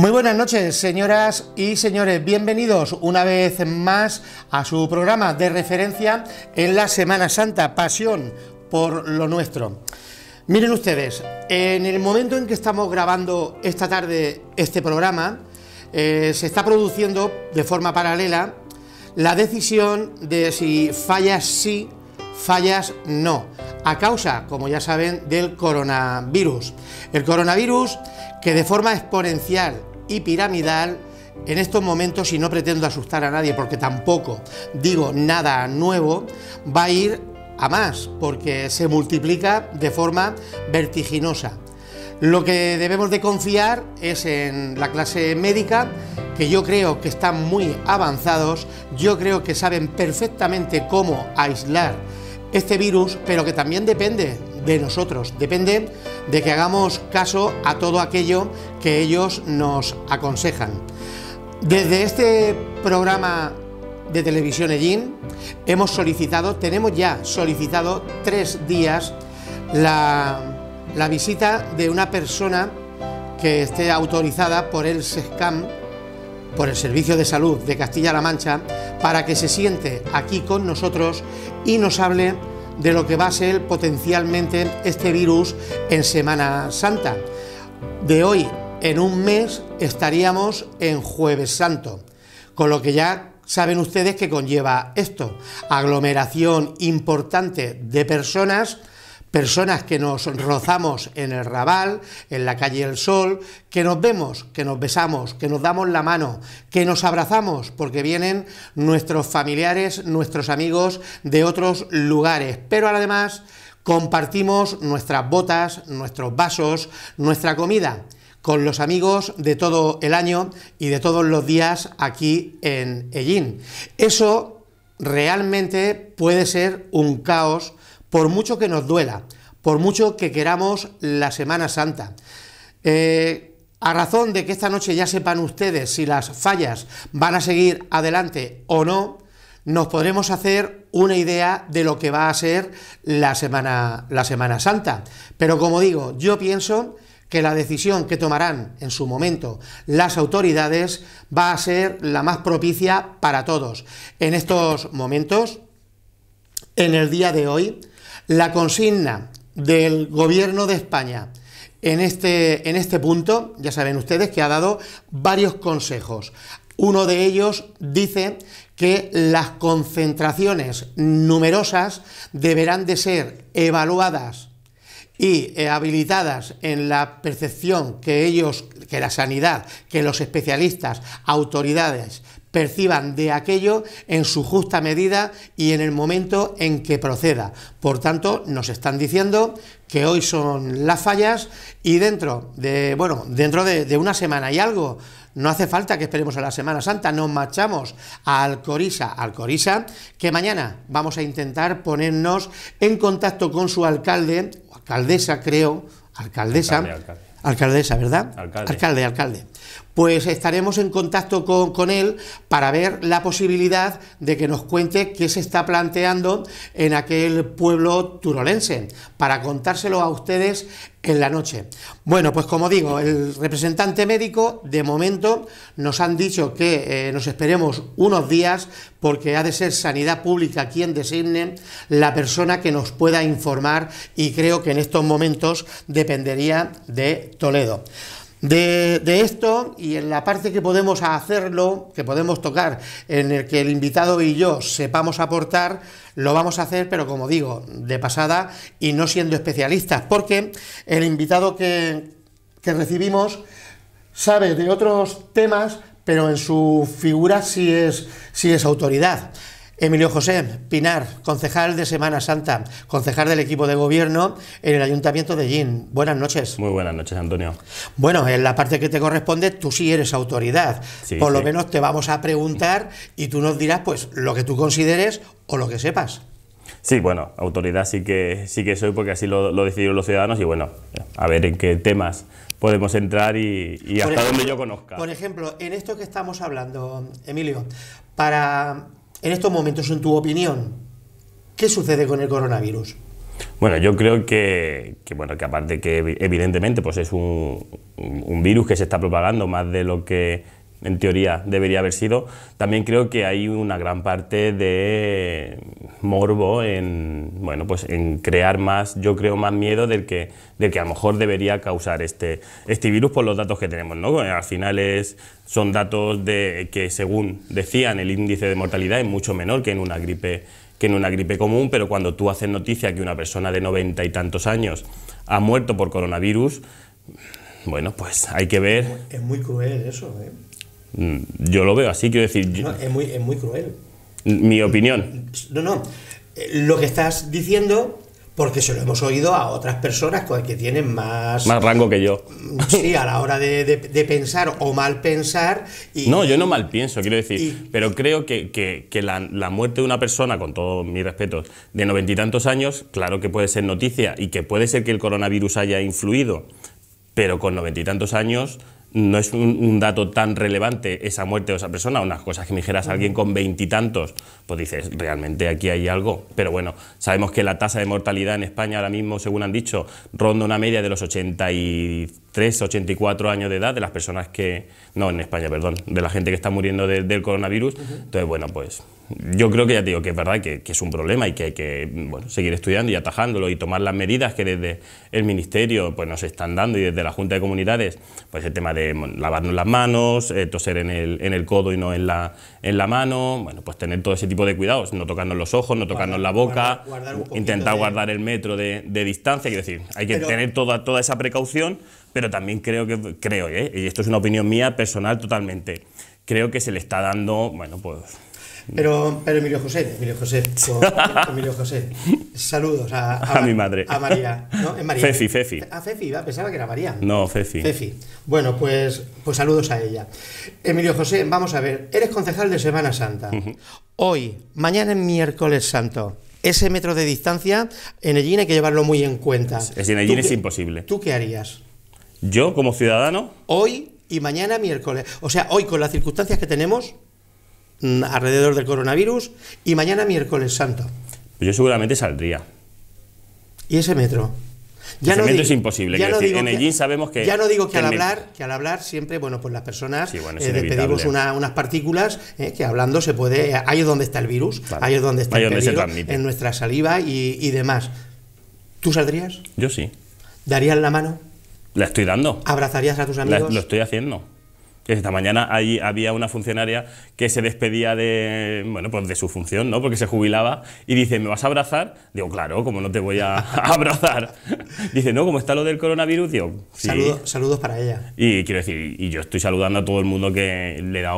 Muy buenas noches, señoras y señores. Bienvenidos una vez más a su programa de referencia en la Semana Santa, Pasión por lo Nuestro. Miren ustedes, en el momento en que estamos grabando esta tarde este programa, eh, se está produciendo de forma paralela la decisión de si fallas sí, fallas no, a causa, como ya saben, del coronavirus. El coronavirus que de forma exponencial y piramidal. En estos momentos, y no pretendo asustar a nadie porque tampoco digo nada nuevo, va a ir a más porque se multiplica de forma vertiginosa. Lo que debemos de confiar es en la clase médica, que yo creo que están muy avanzados, yo creo que saben perfectamente cómo aislar este virus, pero que también depende de nosotros, depende de que hagamos caso a todo aquello que ellos nos aconsejan. Desde este programa de Televisión EGIN hemos solicitado, tenemos ya solicitado tres días la, la visita de una persona que esté autorizada por el SESCAM, por el Servicio de Salud de Castilla-La Mancha, para que se siente aquí con nosotros y nos hable de lo que va a ser potencialmente este virus en Semana Santa. De hoy en un mes estaríamos en Jueves Santo, con lo que ya saben ustedes que conlleva esto, aglomeración importante de personas personas que nos rozamos en el Raval, en la calle El Sol, que nos vemos, que nos besamos, que nos damos la mano, que nos abrazamos, porque vienen nuestros familiares, nuestros amigos de otros lugares, pero además compartimos nuestras botas, nuestros vasos, nuestra comida con los amigos de todo el año y de todos los días aquí en Ellín. Eso realmente puede ser un caos por mucho que nos duela, por mucho que queramos la Semana Santa. Eh, a razón de que esta noche ya sepan ustedes si las fallas van a seguir adelante o no, nos podremos hacer una idea de lo que va a ser la Semana, la semana Santa. Pero como digo, yo pienso que la decisión que tomarán en su momento las autoridades va a ser la más propicia para todos. En estos momentos, en el día de hoy, la consigna del Gobierno de España este, en este, punto, ya saben ustedes que ha dado varios consejos. Uno de ellos dice que las concentraciones numerosas deberán de ser evaluadas y eh, habilitadas en la percepción que ellos, que la sanidad, que los especialistas, autoridades perciban de aquello en su justa medida y en el momento en que proceda. Por tanto, nos están diciendo que hoy son las fallas y dentro de, bueno, dentro de, una semana y algo, no hace falta que esperemos a la Semana Santa, nos marchamos a Alcoriza, Alcoriza, que mañana vamos a intentar ponernos en contacto con su alcalde, alcaldesa creo, alcaldesa, alcaldesa, ¿verdad? Alcalde, alcalde. alcalde pues estaremos en contacto con, él para ver la posibilidad de que nos cuente qué se está planteando en aquel pueblo turolense, para contárselo a ustedes en la noche. Bueno, pues como digo, el representante médico de momento nos han dicho que eh, nos esperemos unos días porque ha de ser Sanidad Pública quien designe la persona que nos pueda informar y creo que en estos momentos dependería de Toledo de, esto y en la parte que podemos hacerlo, que podemos tocar, en el que el invitado y yo sepamos aportar, lo vamos a hacer, pero como digo, de pasada y no siendo especialistas, porque el invitado que, recibimos sabe de otros temas, pero en su figura sí es, sí es autoridad. Emilio José Pinar, concejal de Semana Santa, concejal del equipo de gobierno en el Ayuntamiento de Gin. Buenas noches. Muy buenas noches, Antonio. Bueno, en la parte que te corresponde, tú sí eres autoridad. Por lo menos te vamos a preguntar y tú nos dirás pues lo que tú consideres o lo que sepas. Sí, bueno, autoridad sí que, sí que soy porque así lo, decidieron los ciudadanos y bueno, a ver en qué temas podemos entrar y, hasta donde yo conozca. Por ejemplo, en esto que estamos hablando, Emilio, para en estos momentos, en tu opinión, ¿qué sucede con el coronavirus? Bueno, yo creo que, bueno, que aparte que evidentemente pues es un, virus que se está propagando más de lo que en teoría debería haber sido, también creo que hay una gran parte de morbo en, bueno, pues en crear más, yo creo, más miedo del que, del que a lo mejor debería causar este, este virus por los datos que tenemos. ¿no? Al final es, son datos de, que, según decían, el índice de mortalidad es mucho menor que en una gripe que en una gripe común, pero cuando tú haces noticia que una persona de noventa y tantos años ha muerto por coronavirus, bueno, pues hay que ver... Es muy cruel eso, ¿eh? Mm, yo lo veo así, quiero decir. es, muy, cruel. Mi opinión. No, no. Eh, lo que estás diciendo porque se lo hemos oído a otras personas que tienen más... Más rango que yo. Mm, sí, a la hora de, pensar o mal pensar. no, yo no mal pienso, quiero decir, pero creo que, la, la, muerte de una persona, con todos mis respetos, de noventa y tantos años, claro que puede ser noticia y que puede ser que el coronavirus haya influido, pero con noventa y tantos años no es un, dato tan relevante esa muerte de esa persona, unas cosas que me dijeras a alguien con veintitantos, pues dices, realmente aquí hay algo. Pero bueno, sabemos que la tasa de mortalidad en España ahora mismo, según han dicho, ronda una media de los y... 3 84 años de edad de las personas que, no, en España, perdón, de la gente que está muriendo del coronavirus. Entonces, bueno, pues yo creo que ya te digo que es verdad que, es un problema y que hay que bueno, seguir estudiando y atajándolo y tomar las medidas que desde el Ministerio pues, nos están dando y desde la Junta de Comunidades, pues el tema de lavarnos las manos, eh, toser en el, en el codo y no en la, en la mano, bueno, pues tener todo ese tipo de cuidados, no tocarnos los ojos, no tocarnos la boca, intentar guardar el metro de, distancia, quiero decir, hay que tener toda, toda esa precaución pero también creo que, creo, ¿eh? y esto es una opinión mía personal totalmente, creo que se le está dando, bueno, pues... Pero, Emilio José, Emilio José, Emilio José, saludos a, mi madre. A María, ¿no? Fefi, Fefi. A ah, Fefi, pensaba que era María. No, Fefi. Fefi. Bueno, pues, pues saludos a ella. Emilio José, vamos a ver, eres concejal de Semana Santa. Hoy, mañana es miércoles santo, ese metro de distancia en Ellín hay que llevarlo muy en cuenta. Es, en Ellín es imposible. ¿Tú qué harías? Yo, como ciudadano. Hoy y mañana miércoles. O sea, hoy con las circunstancias que tenemos mm, alrededor del coronavirus y mañana miércoles santo. Yo seguramente saldría. ¿Y ese metro? Ya es imposible. en el sabemos que. Ya no digo que, al, hablar, que al hablar siempre, bueno, pues las personas sí, eh, pedimos unas partículas eh, que hablando se puede. Ahí es donde está el virus, ahí es donde está el donde en nuestra saliva y, demás. ¿Tú saldrías? Yo sí. ¿Darías la mano? La estoy dando. ¿Abrazarías a tus amigos? lo estoy haciendo. Esta mañana ahí había una funcionaria que se despedía de, bueno, pues de su función, ¿no? Porque se jubilaba y dice, ¿me vas a abrazar? Digo, claro, como no te voy a abrazar. Dice, no, cómo está lo del coronavirus, digo, sí. saludos para ella. Y quiero decir, y yo estoy saludando a todo el mundo que le da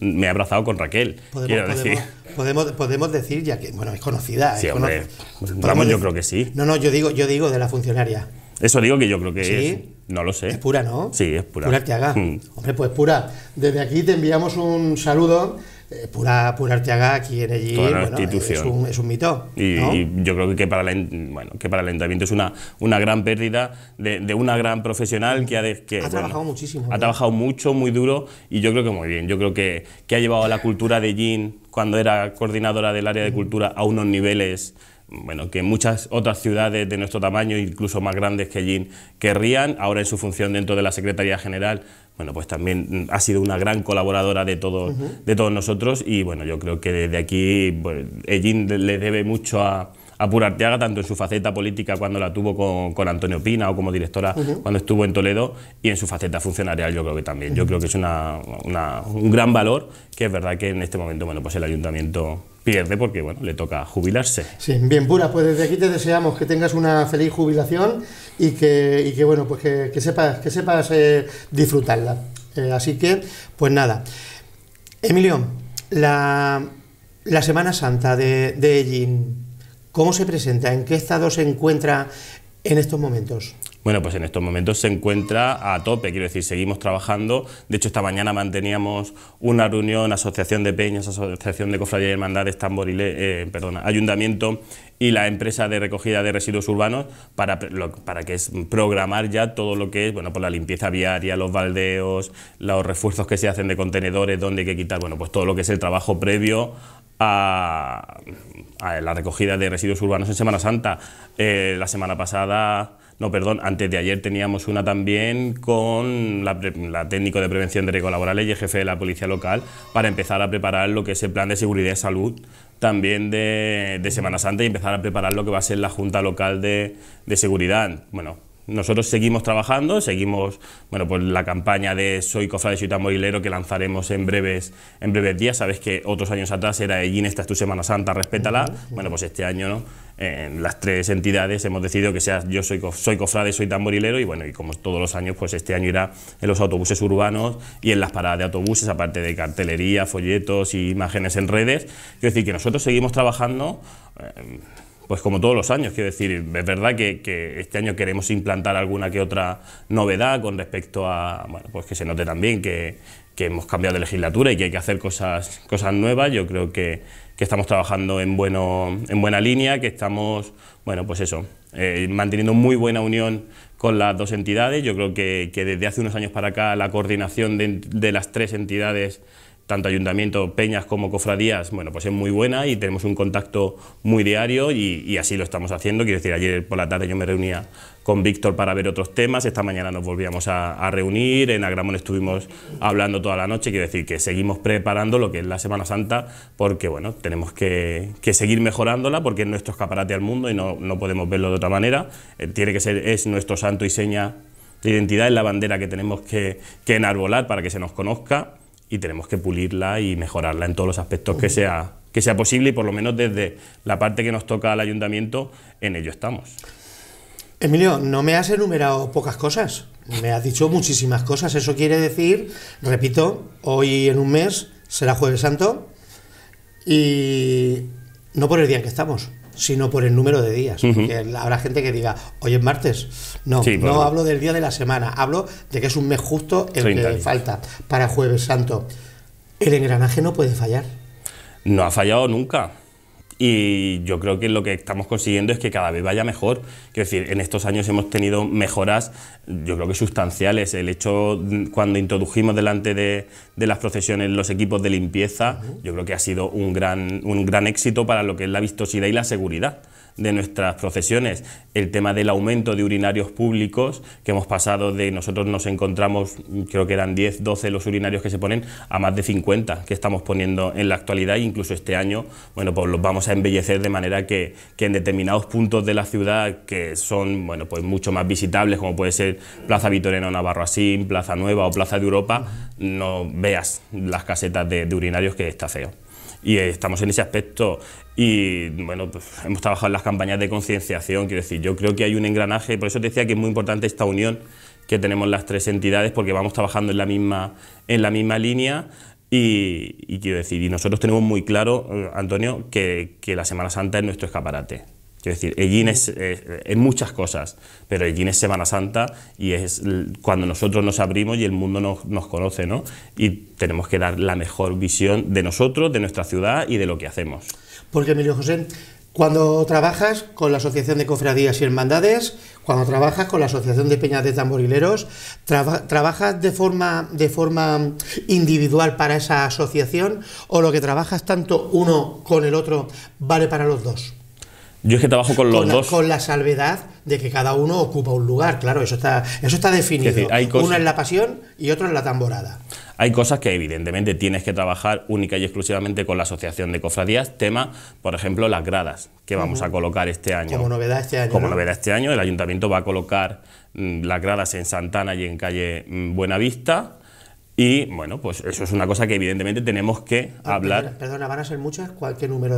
me ha abrazado con Raquel. Podemos, decir. Podemos, podemos, decir, ya que, bueno, es conocida. Sí, hombre, yo creo que sí. No, no, yo digo, yo digo de la funcionaria. Eso digo que yo creo que es. No lo sé. Es pura, ¿no? Sí, es pura. Pura Arteaga. Mm. Hombre, pues pura. Desde aquí te enviamos un saludo. Eh, pura, pura Arteaga aquí en allí. institución. Es, un, mito. Y, yo creo que para, el, bueno, que para el ayuntamiento es una, una gran pérdida de, una gran profesional que ha, que, ha trabajado muchísimo. Ha trabajado mucho, muy duro y yo creo que muy bien. Yo creo que, ha llevado la cultura de Jean cuando era coordinadora del área de cultura a unos niveles bueno, que muchas otras ciudades de nuestro tamaño, incluso más grandes que Jin, querrían. Ahora en su función dentro de la Secretaría General, bueno, pues también ha sido una gran colaboradora de todos, de todos nosotros y bueno, yo creo que desde aquí, pues, le debe mucho a a haga tanto en su faceta política cuando la tuvo con, Antonio Pina o como directora cuando estuvo en Toledo y en su faceta funcionarial yo creo que también. Yo creo que es una, un gran valor que es verdad que en este momento bueno, pues el ayuntamiento pierde porque bueno, le toca jubilarse. Sí, bien pura, pues desde aquí te deseamos que tengas una feliz jubilación y que, bueno, pues que, sepas, que sepas eh, disfrutarla. Eh, así que, pues nada. Emilio, la, la Semana Santa de, de ¿Cómo se presenta? ¿En qué estado se encuentra en estos momentos? Bueno, pues en estos momentos se encuentra a tope, quiero decir, seguimos trabajando. De hecho, esta mañana manteníamos una reunión, Asociación de Peñas, Asociación de Cofradías y Hermandades, eh, perdona, Ayuntamiento y la empresa de recogida de residuos urbanos para, para que es programar ya todo lo que es, bueno, pues la limpieza viaria, los baldeos, los refuerzos que se hacen de contenedores, dónde hay que quitar, bueno, pues todo lo que es el trabajo previo a la recogida de residuos urbanos en Semana Santa. Eh, la semana pasada, no, perdón, antes de ayer teníamos una también con la, técnico de prevención de riesgos laboral y el jefe de la policía local para empezar a preparar lo que es el plan de seguridad y salud también de, Semana Santa y empezar a preparar lo que va a ser la Junta Local de, de Seguridad. Bueno, nosotros seguimos trabajando, seguimos bueno, pues la campaña de Soy Cofrade, Soy Tamborilero que lanzaremos en breves, en breves días. Sabes que otros años atrás era Egin, esta es tu Semana Santa, respétala. Bueno, pues este año en las tres entidades hemos decidido que sea Yo soy, soy Cofrade, Soy Tamborilero y bueno, y como todos los años, pues este año irá en los autobuses urbanos y en las paradas de autobuses, aparte de cartelería, folletos e imágenes en redes. Quiero decir que nosotros seguimos trabajando. Eh, pues como todos los años, quiero decir, es verdad que, este año queremos implantar alguna que otra novedad con respecto a, bueno, pues que se note también que, hemos cambiado de legislatura y que hay que hacer cosas, cosas nuevas. Yo creo que, estamos trabajando en, bueno, en buena línea, que estamos, bueno, pues eso, eh, manteniendo muy buena unión con las dos entidades. Yo creo que, desde hace unos años para acá la coordinación de las tres entidades tanto ayuntamiento, peñas como cofradías, bueno, pues es muy buena y tenemos un contacto muy diario y, así lo estamos haciendo. Quiero decir, ayer por la tarde yo me reunía con Víctor para ver otros temas, esta mañana nos volvíamos a, reunir, en Agramón estuvimos hablando toda la noche, quiero decir que seguimos preparando lo que es la Semana Santa porque, bueno, tenemos que, seguir mejorándola porque es nuestro escaparate al mundo y no, podemos verlo de otra manera, eh, tiene que ser, es nuestro santo y seña de identidad, es la bandera que tenemos que enarbolar para que se nos conozca y tenemos que pulirla y mejorarla en todos los aspectos que sea, que sea posible y por lo menos desde la parte que nos toca al ayuntamiento, en ello estamos. Emilio, no me has enumerado pocas cosas, me has dicho muchísimas cosas. Eso quiere decir, repito, hoy en un mes será jueves santo y no por el día en que estamos, sino por el número de días. habrá gente que diga, hoy es martes. No, no hablo del día de la semana, hablo de que es un mes justo el que falta para Jueves Santo. El engranaje no puede fallar. No ha fallado nunca y yo creo que lo que estamos consiguiendo es que cada vez vaya mejor. Quiero decir, en estos años hemos tenido mejoras, yo creo que sustanciales. El hecho mm, cuando introdujimos delante de, las procesiones los equipos de limpieza, yo creo que ha sido un gran, un gran éxito para lo que es la vistosidad y la seguridad de nuestras profesiones, el tema del aumento de urinarios públicos, que hemos pasado de nosotros nos encontramos, creo que eran 10, 12 los urinarios que se ponen, a más de 50 que estamos poniendo en la actualidad, incluso este año, bueno, pues los vamos a embellecer de manera que, en determinados puntos de la ciudad que son, bueno, pues mucho más visitables, como puede ser Plaza vitoreno Navarro Asín, Plaza Nueva o Plaza de Europa, no veas las casetas de urinarios que está feo y eh, estamos en ese aspecto. Y bueno, pues, hemos trabajado en las campañas de concienciación, quiero decir, yo creo que hay un engranaje, por eso te decía que es muy importante esta unión que tenemos las tres entidades porque vamos trabajando en la misma, en la misma línea. Y, quiero decir, y nosotros tenemos muy claro, eh, Antonio, que la Semana Santa es nuestro escaparate. Quiero decir, Ellín es, eh, eh, en muchas cosas, pero Ellín es Semana Santa y es cuando nosotros nos abrimos y el mundo nos, conoce, ¿no? Y tenemos que dar la mejor visión de nosotros, de nuestra ciudad y de lo que hacemos. Porque, Emilio José, cuando trabajas con la Asociación de Cofradías y Hermandades, cuando trabajas con la Asociación de Peñas de Tamborileros, ¿trabajas de forma, de forma individual para esa asociación o lo que trabajas tanto uno con el otro vale para los dos? Yo es que trabajo con los dos. Con la salvedad de que cada uno ocupa un lugar, claro, eso está, eso está definido. Una es la pasión y otro es la tamborada. Hay cosas que evidentemente tienes que trabajar única y exclusivamente con la Asociación de Cofradías, tema, por ejemplo, las gradas que vamos a colocar este año. Como novedad este año. Como novedad este año, el ayuntamiento va a colocar mm, las gradas en Santana y en calle mm, Buenavista y bueno, pues eso es una cosa que evidentemente tenemos que hablar. Perdona, ¿van a ser muchas? ¿Cuál, número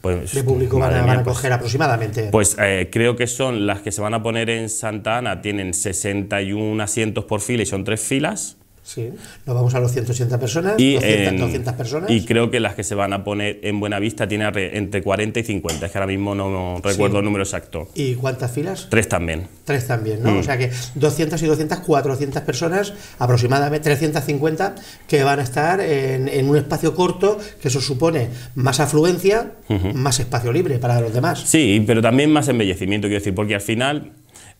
pues, de, público van, a, pues coger aproximadamente? Pues eh, creo que son las que se van a poner en Santa Ana, tienen 61 asientos por fila y son tres filas. Sí, nos vamos a los 180 personas, y, 200, personas. Y creo que las que se van a poner en buena vista tiene entre 40 y 50, es que ahora mismo no recuerdo el número exacto. ¿Y cuántas filas? Tres también. Tres también, ¿no? Mm. O sea que 200 y 200, 400 personas, aproximadamente 350, que van a estar en, un espacio corto, que eso supone más afluencia, más espacio libre para los demás. Sí, pero también más embellecimiento, quiero decir, porque al final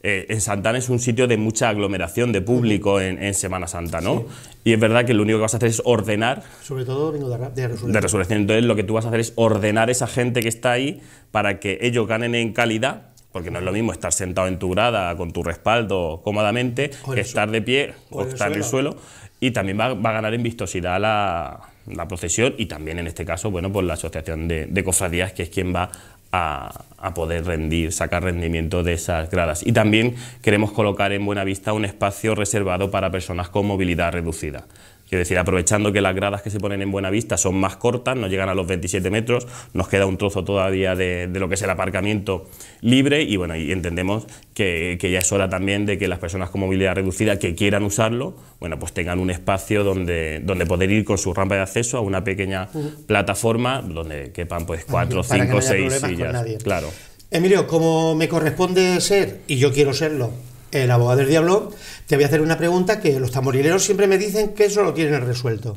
eh, en Santana es un sitio de mucha aglomeración de público en, Semana Santa, ¿no? Y es verdad que lo único que vas a hacer es ordenar. Sobre todo vengo de, de, resurrección. De Entonces, lo que tú vas a hacer es ordenar esa gente que está ahí para que ellos ganen en calidad, porque no es lo mismo estar sentado en tu grada con tu respaldo cómodamente que estar de pie o, estar en el suelo. Y también va, a ganar en vistosidad la, procesión y también en este caso, bueno, por pues la asociación de, de, cofradías, que es quien va a, poder rendir, sacar rendimiento de esas gradas. Y también queremos colocar en buena vista un espacio reservado para personas con movilidad reducida. Es decir, aprovechando que las gradas que se ponen en buena vista son más cortas, no llegan a los 27 metros, nos queda un trozo todavía de, lo que es el aparcamiento libre y bueno, y entendemos que, ya es hora también de que las personas con movilidad reducida que quieran usarlo, bueno, pues tengan un espacio donde, donde poder ir con su rampa de acceso a una pequeña plataforma donde quepan pues cuatro, 5, seis sillas. Claro. Emilio, como me corresponde ser, y yo quiero serlo, el abogado del diablo, te voy a hacer una pregunta que los tamborileros siempre me dicen que eso lo tienen resuelto,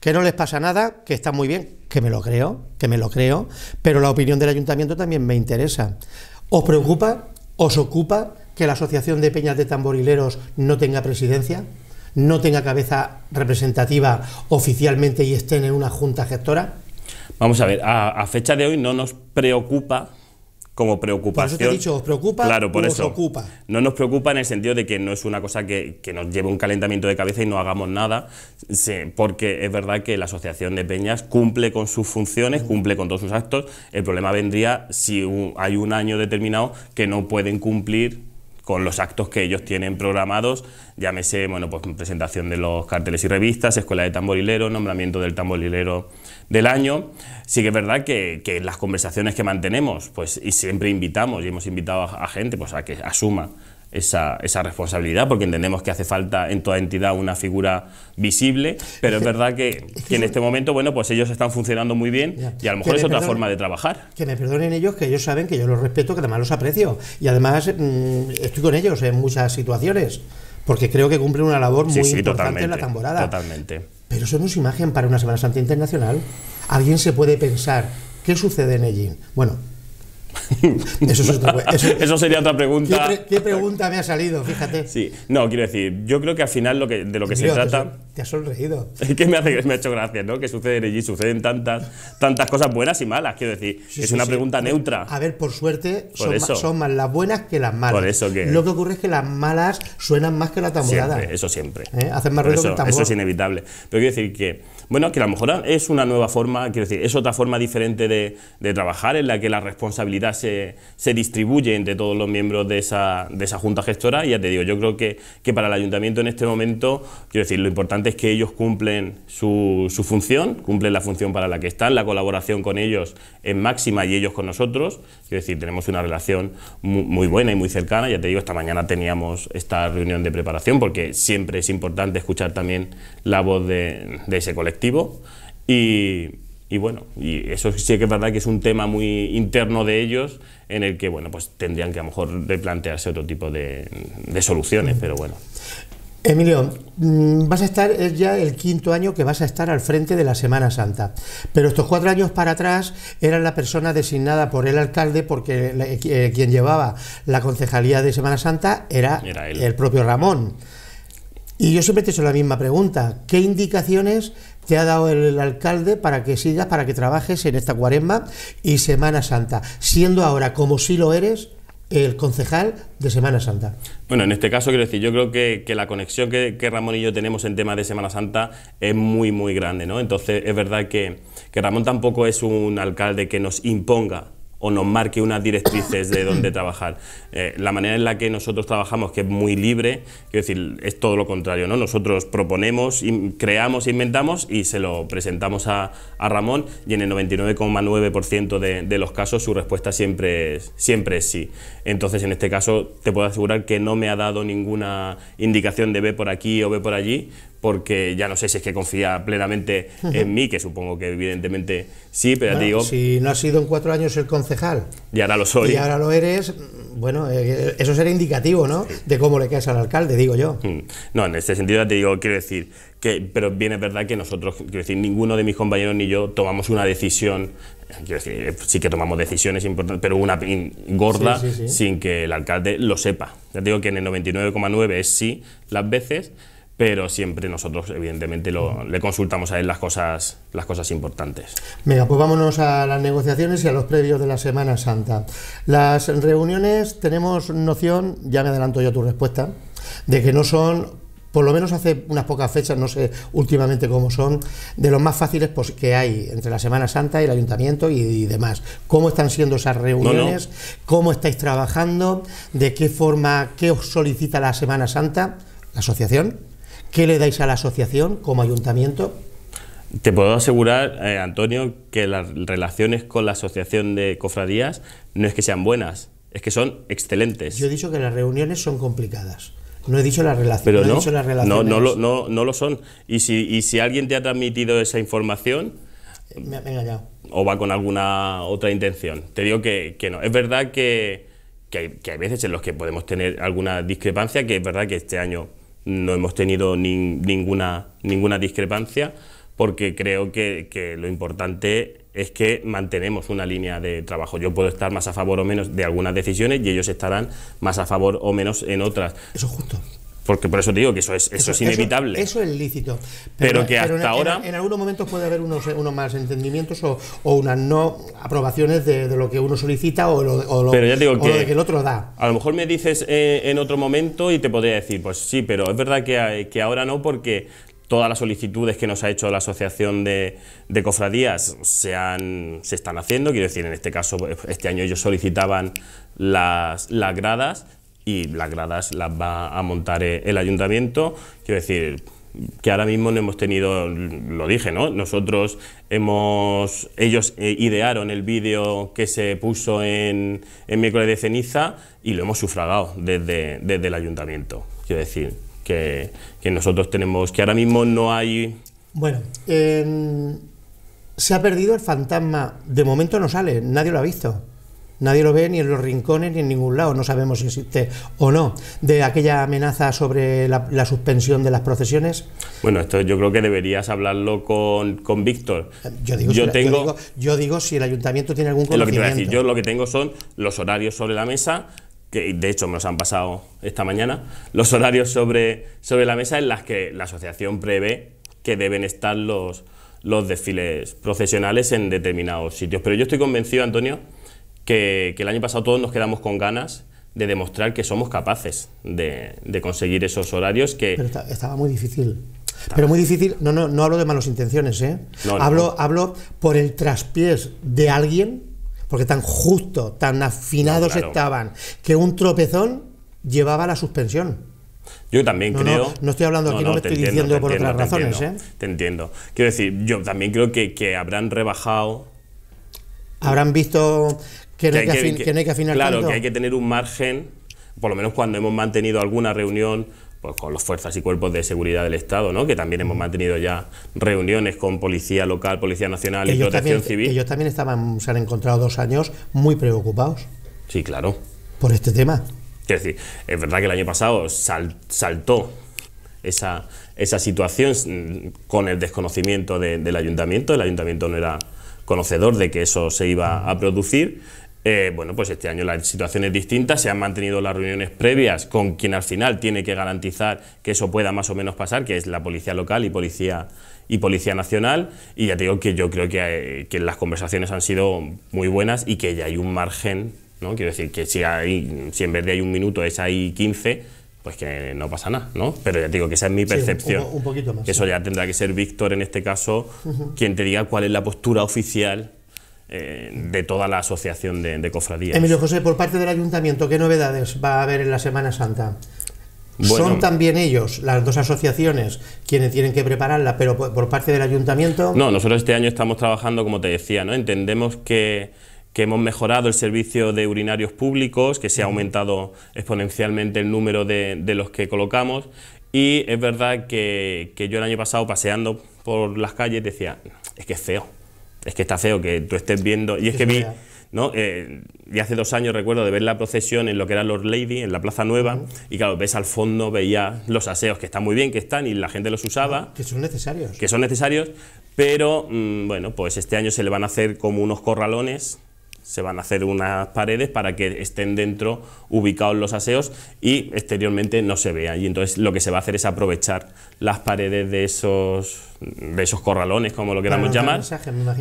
que no les pasa nada, que está muy bien, que me lo creo, que me lo creo, pero la opinión del ayuntamiento también me interesa. ¿Os preocupa, os ocupa que la Asociación de Peñas de Tamborileros no tenga presidencia, no tenga cabeza representativa oficialmente y estén en una junta gestora? Vamos a ver, a, a fecha de hoy no nos preocupa como preocupación. Por eso te he dicho, ¿os preocupa claro, por eso. No nos preocupa en el sentido de que no es una cosa que, nos lleve un calentamiento de cabeza y no hagamos nada, porque es verdad que la Asociación de Peñas cumple con sus funciones, cumple con todos sus actos. El problema vendría si hay un año determinado que no pueden cumplir con los actos que ellos tienen programados, llámese bueno, pues, presentación de los carteles y revistas, escuela de tamborileros, nombramiento del tamborilero del año. Sí que es verdad que, las conversaciones que mantenemos, pues y siempre invitamos y hemos invitado a, gente pues, a que asuma esa, esa, responsabilidad, porque entendemos que hace falta en toda entidad una figura visible, pero es verdad que, en este momento, bueno, pues ellos están funcionando muy bien y a lo mejor es otra forma de trabajar. Que me perdonen ellos, que ellos saben que yo los respeto, que además los aprecio y además mm, estoy con ellos en muchas situaciones porque creo que cumplen una labor muy importante en la tamborada. Totalmente. Pero eso no es imagen para una Semana Santa Internacional. Alguien se puede pensar, ¿qué sucede en Ellín? Bueno, Eso, eso, sería otra pregunta. ¿Qué, pregunta me ha salido? Fíjate. Sí, no, quiero decir, yo creo que al final lo de lo que se trata. Te has, sonreído. que me, me ha hecho gracia, ¿no? Que suceden allí, suceden tantas, tantas cosas buenas y malas, quiero decir. es una pregunta neutra. A ver, por suerte, son, Más, son, más las buenas que las malas. Por eso que. Lo que ocurre es que las malas suenan más que la tamborada. eso siempre. ¿Eh? Hacen más ruido que Eso es inevitable. Pero quiero decir que bueno, que a lo mejora es una nueva forma, quiero decir, es otra forma diferente de, trabajar en la que la responsabilidad se, se, distribuye entre todos los miembros de esa, de esa junta gestora. Y ya te digo, yo creo que, que, para el ayuntamiento en este momento, quiero decir, lo importante es que ellos cumplen su, su función, cumplen la función para la que están, la colaboración con ellos es máxima y ellos con nosotros. Quiero decir, tenemos una relación muy, buena y muy cercana. Ya te digo, esta mañana teníamos esta reunión de preparación porque siempre es importante escuchar también la voz de, de ese colectivo y, bueno, y eso sí que es verdad que es un tema muy interno de ellos en el que, bueno, pues tendrían que a lo mejor replantearse otro tipo de, soluciones, pero bueno. Emilio, mm, vas a estar, es ya el quinto año que vas a estar al frente de la Semana Santa, pero estos cuatro años para atrás era la persona designada por el alcalde porque eh, eh, quien llevaba la concejalía de Semana Santa era el propio Ramón. Y yo siempre te he hecho la misma pregunta. ¿Qué indicaciones te ha dado el, alcalde para que sigas, para que trabajes en esta cuaresma y Semana Santa, siendo ahora, como si lo eres, el concejal de Semana Santa? Bueno, en este caso quiero decir, yo creo que, la conexión que, Ramón y yo tenemos en tema de Semana Santa es muy, muy grande, ¿no? Entonces es verdad que Ramón tampoco es un alcalde que nos imponga o nos marque unas directrices de dónde trabajar. Eh, la manera en la que nosotros trabajamos, que es muy libre, quiero decir, es todo lo contrario, ¿no? Nosotros proponemos, creamos, inventamos y se lo presentamos a, Ramón y en el 99,9% de, de, los casos su respuesta siempre es, siempre es sí. Entonces, en este caso, te puedo asegurar que no me ha dado ninguna indicación de ve por aquí o ve por allí, porque ya no sé si es que confía plenamente en mí, que supongo que evidentemente sí, pero te digo... Si no ha sido en cuatro años el concepto y ahora lo soy. Y ahora lo eres, mm, bueno, eh, eso sería indicativo, ¿no? De cómo le quedas al alcalde, digo yo. Mm. No, en este sentido te digo, quiero decir, que, pero bien es verdad que nosotros, quiero decir, ninguno de mis compañeros ni yo tomamos una decisión quiero decir, eh, sí que tomamos decisiones importantes, pero una gorda sin que el alcalde lo sepa. Ya digo que en el 99,9 es sí las veces, pero siempre nosotros, evidentemente, le consultamos a él las cosas, las cosas importantes. Venga, pues vámonos a las negociaciones y a los previos de la Semana Santa. Las reuniones tenemos noción, ya me adelanto yo tu respuesta, de que no son por lo menos hace unas pocas fechas, no sé últimamente cómo son, de los más fáciles pues, que hay entre la Semana Santa y el Ayuntamiento y, demás. ¿Cómo están siendo esas reuniones? ¿Cómo estáis trabajando? ¿De qué forma, qué os solicita la Semana Santa, la asociación? ¿Qué le dais a la asociación como ayuntamiento? Te puedo asegurar, eh, Antonio, que las relaciones con la asociación de cofradías no es que sean buenas, es que son excelentes. Yo he dicho que las reuniones son complicadas. No he dicho las relaciones. Pero no, las no, no, lo, son. Y si, alguien te ha transmitido esa información... Me, O va con alguna otra intención. Te digo que, no. Es verdad que, hay, que hay veces en los que podemos tener alguna discrepancia, que es verdad que este año no hemos tenido ninguna, ninguna discrepancia porque creo que, que, lo importante es que mantenemos una línea de trabajo. Yo puedo estar más a favor o menos de algunas decisiones y ellos estarán más a favor o menos en otras. Eso es justo. Porque por eso te digo que eso es, eso, es inevitable. Eso, es lícito. Pero, que hasta ahora. En, algunos momentos puede haber unos, eh, unos más entendimientos o, unas no aprobaciones de, lo que uno solicita o lo, lo, que, el otro da. A lo mejor me dices eh, en otro momento y te podría decir, pues sí, pero es verdad que, eh, que ahora no, porque todas las solicitudes que nos ha hecho la Asociación de, de, Cofradías se, han, se están haciendo. Quiero decir, en este caso, pues, este año ellos solicitaban las, las gradas, y las gradas las va a montar eh, el ayuntamiento. Quiero decir, que ahora mismo no hemos tenido, lo dije, ¿no? Nosotros hemos, ellos eh, idearon el vídeo que se puso en, en miércoles de ceniza y lo hemos sufragado desde, desde el ayuntamiento. Quiero decir, que, nosotros tenemos, que ahora mismo no hay... Bueno, em, se ha perdido el fantasma, de momento no sale, nadie lo ha visto. Nadie lo ve ni en los rincones ni en ningún lado, no sabemos si existe o no. De aquella amenaza sobre la, suspensión de las procesiones. Bueno, esto yo creo que deberías hablarlo con, con Víctor. Yo digo, yo, si yo, digo, si el ayuntamiento tiene algún conocimiento. yo lo que tengo son los horarios sobre la mesa, que de hecho me los han pasado esta mañana, los horarios sobre, sobre la mesa en las que la asociación prevé que deben estar los, los desfiles procesionales en determinados sitios. Pero yo estoy convencido, Antonio, que, el año pasado todos nos quedamos con ganas de demostrar que somos capaces de, conseguir esos horarios que... Pero estaba muy difícil. Pero muy difícil, no, no, no hablo de malas intenciones, ¿eh? hablo, hablo por el traspiés de alguien, porque tan justo, tan afinados estaban, que un tropezón llevaba la suspensión. Yo también creo. No, estoy hablando aquí, no, me estoy diciendo por otras razones. ¿eh? Te entiendo. Quiero decir, yo también creo que, que habrán rebajado. Habrán visto que hay que, que, Claro, que hay que tener un margen, por lo menos cuando hemos mantenido alguna reunión pues, con las fuerzas y cuerpos de seguridad del Estado, ¿no? que también hemos mantenido ya reuniones con policía local, policía nacional y protección civil. Ellos también estaban, se han encontrado dos años muy preocupados. Sí, claro. Por este tema. decir, es verdad que el año pasado saltó esa, situación con el desconocimiento del ayuntamiento. El ayuntamiento no era conocedor de que eso se iba a producir eh, bueno, pues este año la situación es distinta, se han mantenido las reuniones previas con quien al final tiene que garantizar que eso pueda más o menos pasar, que es la policía local y policía y Policía Nacional, y ya te digo que yo creo que, eh, las conversaciones han sido muy buenas y que ya hay un margen, ¿no? Quiero decir que si, hay, si en vez de hay un minuto es ahí 15, pues que no pasa nada, ¿no? Pero ya te digo que esa es mi percepción. un, poquito más. eso ya tendrá que ser Víctor en este caso quien te diga cuál es la postura oficial eh, de toda la asociación de, cofradías. Emilio José, por parte del ayuntamiento, ¿qué novedades va a haber en la Semana Santa? ¿Son también ellos, las dos asociaciones, quienes tienen que prepararla, pero por, parte del ayuntamiento? No, nosotros este año estamos trabajando, como te decía, ¿no? entendemos que, hemos mejorado el servicio de urinarios públicos, que se ha aumentado exponencialmente el número de, los que colocamos y es verdad que, que yo el año pasado paseando por las calles decía, es que es feo, es que está feo que tú estés viendo. Y es que vi, ¿no? y eh, hace dos años recuerdo de ver la procesión en lo que era Lord Lady, en la Plaza Nueva, y claro, ves al fondo, veía los aseos, que están muy bien, que están, y la gente los usaba. que son necesarios. Que son necesarios, pero mm, bueno, pues este año se le van a hacer como unos corralones se van a hacer unas paredes para que estén dentro ubicados los aseos y exteriormente no se vean. Y entonces lo que se va a hacer es aprovechar las paredes de esos, de esos corralones, como lo queramos llamar,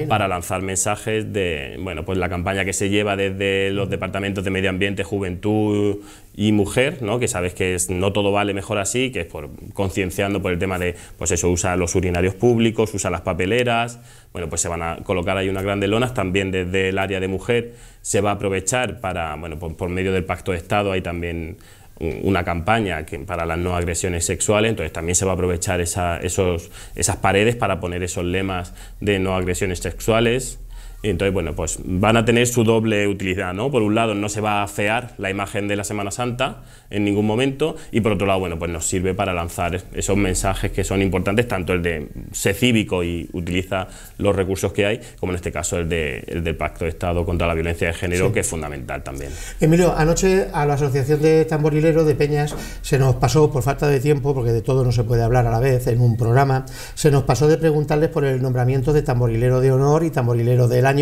para lanzar mensajes de bueno, pues la campaña que se lleva desde los departamentos de medio ambiente, juventud y mujer, ¿no? que sabes que es, no todo vale mejor así, que es por concienciando por el tema de, pues eso, usa los urinarios públicos, usa las papeleras, bueno, pues se van a colocar ahí unas grandes lonas, también desde el área de mujer se va a aprovechar para, bueno, por, por medio del Pacto de Estado hay también una campaña que, para las no agresiones sexuales, entonces también se va a aprovechar esos, esas paredes para poner esos lemas de no agresiones sexuales. Entonces, bueno, pues van a tener su doble utilidad, ¿no? Por un lado, no se va a fear la imagen de la Semana Santa en ningún momento y por otro lado, bueno, pues nos sirve para lanzar esos mensajes que son importantes, tanto el de ser cívico y utiliza los recursos que hay, como en este caso el, de, el del Pacto de Estado contra la Violencia de Género, que es fundamental también. Emilio, anoche a la Asociación de Tamborileros de Peñas se nos pasó, por falta de tiempo, porque de todo no se puede hablar a la vez en un programa, se nos pasó de preguntarles por el nombramiento de tamborilero de honor y tamborilero del año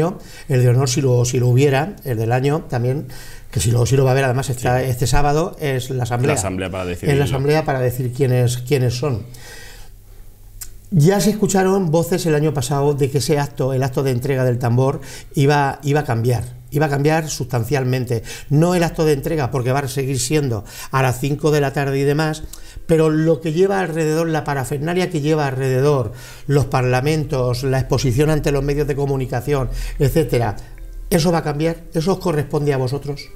el de honor si lo, si lo hubiera, el del año también, que si lo, si lo va a haber además este, este sábado, es la asamblea. asamblea para decir. la asamblea para decir quiénes, quiénes son. Ya se escucharon voces el año pasado de que ese acto, el acto de entrega del tambor, iba, iba a cambiar iba a cambiar sustancialmente. No el acto de entrega, porque va a seguir siendo a las 5 de la tarde y demás, pero lo que lleva alrededor, la parafernalia que lleva alrededor, los parlamentos, la exposición ante los medios de comunicación, etcétera, eso va a cambiar, eso os corresponde a vosotros.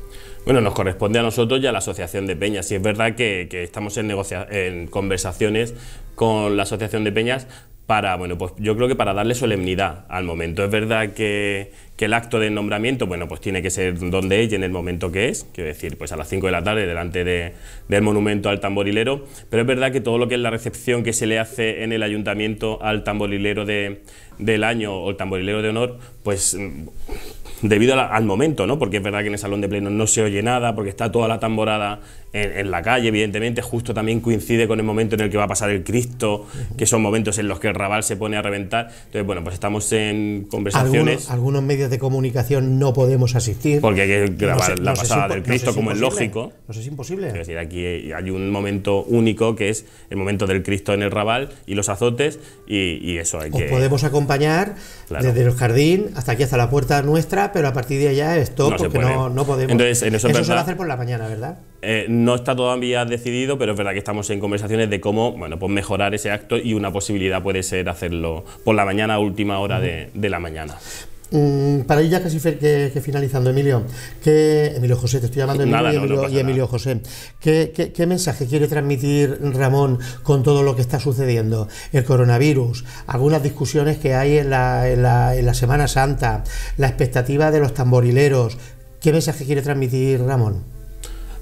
Bueno, nos corresponde a nosotros y a la Asociación de Peñas. Y es verdad que, estamos en, en conversaciones con la Asociación de Peñas para, bueno, pues yo creo que para darle solemnidad al momento. Es verdad que, el acto de nombramiento, bueno, pues tiene que ser donde es y en el momento que es, quiero decir, pues a las 5 de la tarde delante de, del monumento al tamborilero, pero es verdad que todo lo que es la recepción que se le hace en el ayuntamiento al tamborilero del año o el tamborilero de honor, pues mm, debido al momento, ¿no? Porque es verdad que en el salón de pleno no se oye nada, porque está toda la tamborada en, la calle, evidentemente, justo también coincide con el momento en el que va a pasar el Cristo, que son momentos en los que el rabal se pone a reventar. Entonces, bueno, pues estamos en conversaciones. Algunos, medios de comunicación no podemos asistir. Porque hay que grabar la pasada del Cristo, como es lógico. No es imposible. Es decir, aquí hay un momento único que es el momento del Cristo en el rabal y los azotes, y, eso hay que... que. podemos acompañar desde el jardín hasta aquí, hasta la puerta nuestra, pero a partir de allá es todo porque no, podemos. Entonces, eso, se va a hacer por la mañana, ¿verdad? Eh, no está todavía decidido, pero es verdad que estamos en conversaciones de cómo bueno, pues mejorar ese acto y una posibilidad puede ser hacerlo por la mañana, última hora de, la mañana. Mm, para ir ya casi que, finalizando, Emilio, que, Emilio José, te estoy llamando Emilio, y, Emilio, José, ¿qué, mensaje quiere transmitir Ramón con todo lo que está sucediendo? El coronavirus, algunas discusiones que hay en la Semana Santa, la expectativa de los tamborileros. ¿Qué mensaje quiere transmitir Ramón?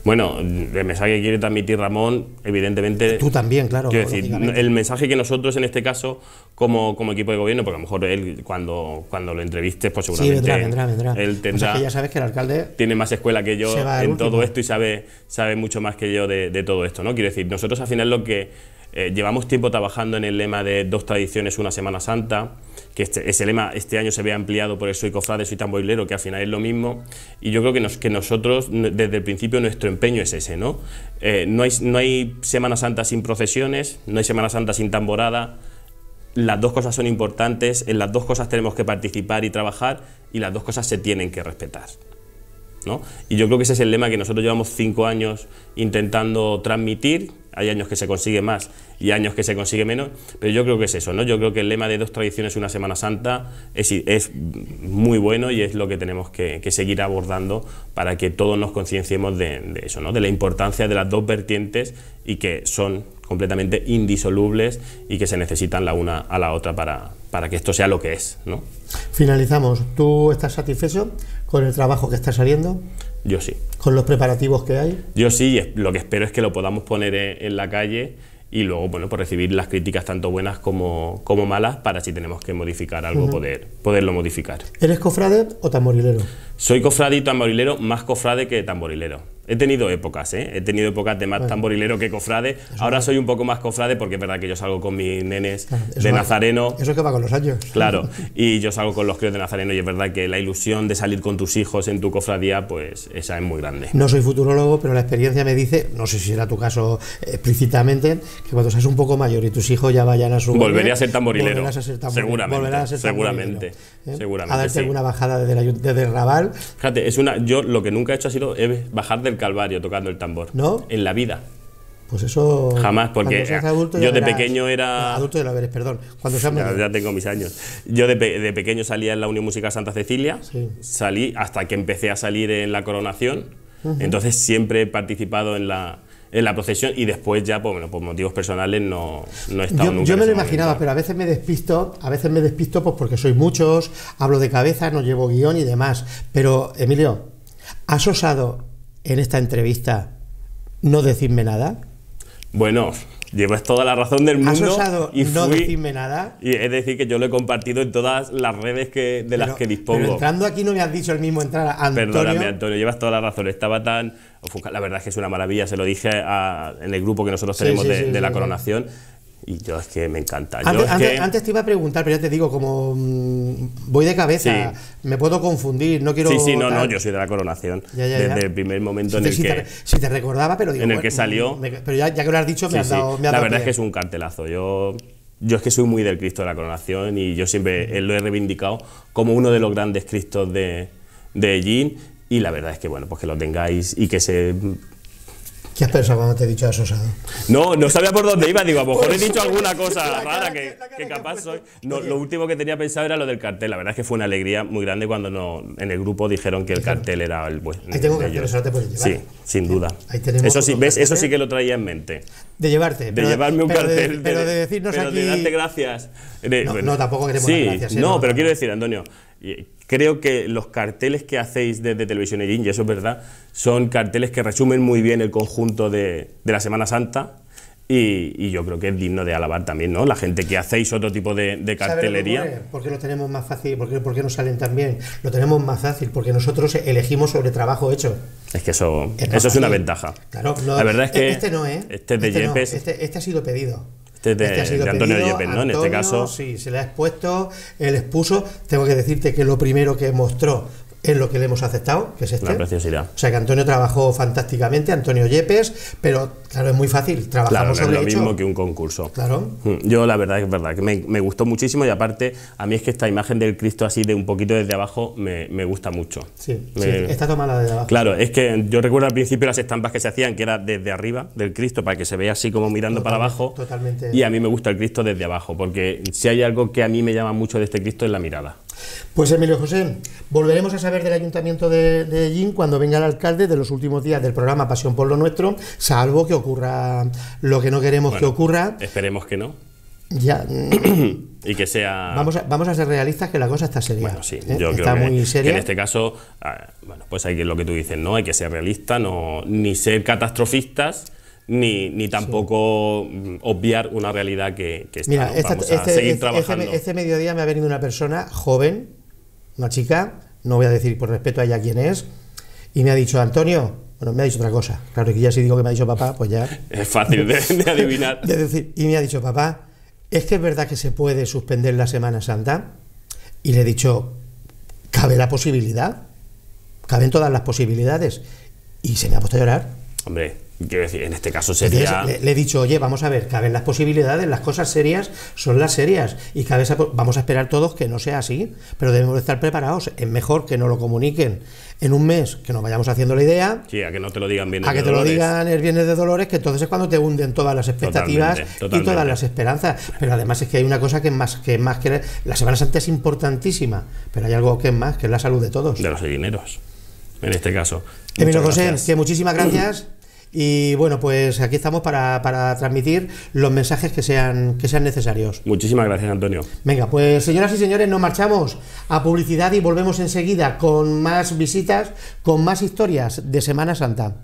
Bueno, el mensaje que quiere transmitir Ramón, evidentemente. Tú también, claro. Quiero decir, el mensaje que nosotros en este caso, como, equipo de gobierno, porque a lo mejor él, cuando, cuando lo entrevistes, pues seguramente. Sí, vendrá, vendrá, vendrá. ya sabes que el alcalde. Tiene más escuela que yo en todo esto y sabe, sabe mucho más que yo de, de todo esto, ¿no? Quiero decir, nosotros al final lo que eh, llevamos tiempo trabajando en el lema de dos tradiciones, una Semana Santa, que este, ese lema este año se ve ampliado por el soy cofrade, soy tamborilero, que al final es lo mismo. Y yo creo que, que nosotros, desde el principio, nuestro empeño es ese, ¿no? Eh, no, hay, no hay Semana Santa sin procesiones, no hay Semana Santa sin tamborada. Las dos cosas son importantes, en las dos cosas tenemos que participar y trabajar y las dos cosas se tienen que respetar. ¿no? Y yo creo que ese es el lema que nosotros llevamos cinco años intentando transmitir hay años que se consigue más y años que se consigue menos, pero yo creo que es eso, ¿no? Yo creo que el lema de dos tradiciones una Semana Santa es, muy bueno y es lo que tenemos que, seguir abordando para que todos nos concienciemos de, eso, ¿no? De la importancia de las dos vertientes y que son completamente indisolubles y que se necesitan la una a la otra para, que esto sea lo que es, ¿no? Finalizamos. ¿Tú estás satisfecho con el trabajo que está saliendo? Yo sí. ¿Con los preparativos que hay? Yo sí, lo que espero es que lo podamos poner en, la calle y luego, bueno, por pues recibir las críticas tanto buenas como, como malas para si tenemos que modificar algo, poder, poderlo modificar. ¿Eres cofrade o tamborilero? Soy cofrade y tamborilero, más cofrade que tamborilero. He tenido épocas, ¿eh? He tenido épocas de más tamborilero que cofrade. Ahora soy un poco más cofrade porque es verdad que yo salgo con mis nenes de Nazareno. Eso que va con los años. Claro, y yo salgo con los críos de Nazareno y es verdad que la ilusión de salir con tus hijos en tu cofradía, pues esa es muy grande. No soy futurólogo, pero la experiencia me dice, no sé si será tu caso explícitamente, que cuando seas un poco mayor y tus hijos ya vayan a su... Volvería a ser tamborilero. Volverás A ser tamborilero. seguramente. ¿eh? Seguramente. A darte alguna bajada desde, la, el Raval. Fíjate, es una, yo lo que nunca he hecho ha sido bajar del Calvario tocando el tambor. ¿No? En la vida. Pues eso. Jamás, porque yo de pequeño era. Adulto de la veres, perdón. Cuando ya, tengo mis años. Yo de, pequeño salía en la Unión Música Santa Cecilia. Salí hasta que empecé a salir en la coronación. Entonces siempre he participado en la, en la procesión y después ya pues, por motivos personales no, no he estado yo, nunca Yo me lo imaginaba, pero a veces me despisto, a veces me despisto pues porque soy muchos, hablo de cabeza, no llevo guión y demás. Pero, Emilio, ¿has osado en esta entrevista no decirme nada? Bueno, Llevas toda la razón del mundo. ¿Has y no decirme nada? Y es decir, que yo lo he compartido en todas las redes que, de las que dispongo. Pero entrando aquí no me has dicho el mismo entrar a Antonio. Perdóname, Antonio, llevas toda la razón. Estaba tan La verdad es que es una maravilla, se lo dije en el grupo que nosotros tenemos de la coronación. Y yo es que me encanta. antes, te iba a preguntar, pero ya te digo, como mm, voy de cabeza, me puedo confundir, no quiero. Sí, sí, no, no, yo soy de la coronación. desde el primer momento en el que. si te recordaba, pero digo, En el que salió. pero ya, que lo has dicho, me, ha dado, la verdad es que es un cartelazo. Yo. Yo es que soy muy del Cristo de la coronación y yo siempre eh, lo he reivindicado como uno de los grandes Cristos de, de Jean y la verdad es que bueno, pues que lo tengáis y que se ¿Qué has pensado cuando te he dicho asosado? No, no sabía por dónde iba, digo, a lo mejor he dicho alguna cosa rara que, capaz soy. lo último que tenía pensado era lo del cartel. La verdad es que fue una alegría muy grande cuando en el grupo dijeron que el cartel era el bueno. Ahí tengo cartel, eso te puedes llevar. Sí, sin duda. eso sí, eso sí que lo traía en mente. De llevarte. De llevarme un cartel. pero de decirnos pero de darte gracias. No, tampoco queremos sí, gracias. ¿eh? No, pero quiero decir, Antonio, eh, creo que los carteles que hacéis desde Televisión Egin, y eso es verdad, son carteles que resumen muy bien el conjunto de, la Semana Santa y, yo creo que es digno de alabar también, ¿no? La gente que hacéis otro tipo de, cartelería. Por qué lo tenemos más fácil? porque qué, no salen tan bien? Lo tenemos más fácil porque nosotros elegimos sobre trabajo hecho. Es que eso es, eso es una ventaja. Claro, la verdad es que este no, ¿eh? este es este, este, este ha sido pedido. Este de, este de Antonio ¿no? en este caso. Sí, se le ha expuesto, él expuso. Tengo que decirte que lo primero que mostró es lo que le hemos aceptado, que es este. Una preciosidad. O sea que Antonio trabajó fantásticamente, Antonio Yepes, pero claro, es muy fácil, trabajamos claro, no sobre es lo mismo que un concurso. Claro. Mm, yo la verdad es verdad que me, gustó muchísimo y aparte a mí es que esta imagen del Cristo así de un poquito desde abajo me, gusta mucho. Sí, está tomada de abajo. Claro, es que yo recuerdo al principio las estampas que se hacían que era desde arriba del Cristo para que se vea así como mirando para abajo. Totalmente. Y a mí me gusta el Cristo desde abajo porque si hay algo que a mí me llama mucho de este Cristo es la mirada. Pues Emilio José, volveremos a saber del Ayuntamiento de, de cuando venga el alcalde de los últimos días del programa Pasión por lo Nuestro, salvo que ocurra lo que no queremos que ocurra. Esperemos que no. Ya. y que sea. Vamos a, ser realistas que la cosa está seria. Bueno, sí, ¿eh? yo está muy seria. en este caso, ah, bueno, pues hay que lo que tú dices, ¿no? Hay que ser realistas, ni ser catastrofistas ni, tampoco mm, obviar una realidad que, que está. a este, seguir este, este trabajando. Este, mediodía me ha venido una persona joven, una chica, no voy a decir por respeto a ella quién es, y me ha dicho, Antonio, bueno, me ha dicho otra cosa. Claro que ya si digo que me ha dicho papá, pues ya. Es fácil de, adivinar. y me ha dicho, papá, ¿es que es verdad que se puede suspender la Semana Santa? Y le he dicho, ¿cabe la posibilidad? Caben todas las posibilidades. Y se me ha puesto a llorar. Hombre, Quiero decir, en este caso sería. Le, he dicho, oye, vamos a ver, caben las posibilidades, las cosas serias son las serias. Y cabe vamos a esperar todos que no sea así, pero debemos estar preparados. Es mejor que no lo comuniquen en un mes, que nos vayamos haciendo la idea. Sí, a que no te lo digan bien. A que te lo digan el viernes de dolores, que entonces es cuando te hunden todas las expectativas y todas las esperanzas. Pero además es que hay una cosa que más que más que la Semana Santa es importantísima, pero hay algo que es más, que es la salud de todos. De los dineros, en este caso. Emilio José, muchísimas gracias. Y bueno, pues aquí estamos para, transmitir los mensajes que sean, que sean necesarios. Muchísimas gracias, Antonio. Venga, pues señoras y señores, nos marchamos a publicidad y volvemos enseguida con más visitas, con más historias de Semana Santa.